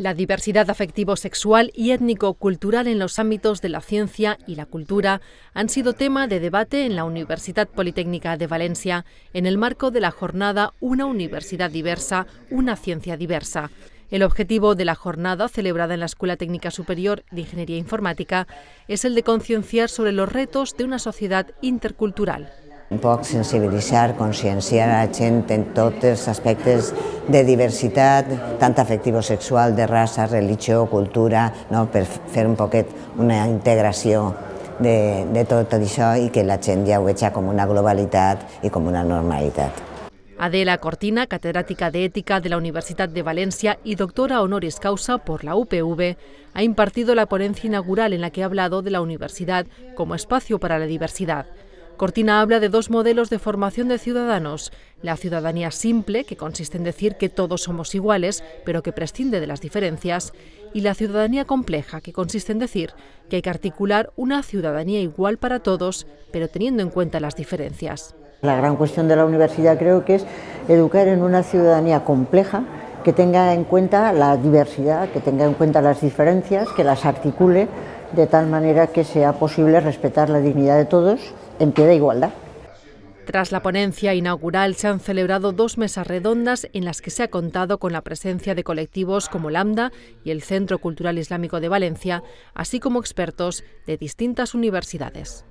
La diversidad afectivo-sexual y étnico-cultural en los ámbitos de la ciencia y la cultura han sido tema de debate en la Universidad Politécnica de Valencia en el marco de la jornada Una Universidad Diversa, una Ciencia Diversa. El objetivo de la jornada celebrada en la Escuela Técnica Superior de Ingeniería Informática es el de concienciar sobre los retos de una sociedad intercultural. Un poc sensibilitzar, conscienciar a la gent en tots els aspectes de diversitat, tant afectiva sexual, de raça, religió, cultura, no? per fer un poquet una integració de, de tot això i que la gent ja ho veja com una globalitat i com una normalitat. Adela Cortina, catedràtica de de la Universitat de València i doctora honoris causa por la UPV, ha impartido la ponencia inaugural en la que ha hablado de la universidad como espacio para la diversidad. Cortina habla de dos modelos de formación de ciudadanos. La ciudadanía simple, que consiste en decir que todos somos iguales, pero que prescinde de las diferencias, y la ciudadanía compleja, que consiste en decir que hay que articular una ciudadanía igual para todos, pero teniendo en cuenta las diferencias. La gran cuestión de la universidad creo que es educar en una ciudadanía compleja que tenga en cuenta la diversidad, que tenga en cuenta las diferencias, que las articule de tal manera que sea posible respetar la dignidad de todos en pie de igualdad. Tras la ponencia inaugural se han celebrado dos mesas redondas en las que se ha contado con la presencia de colectivos como Lambda y el Centro Cultural Islámico de Valencia, así como expertos de distintas universidades.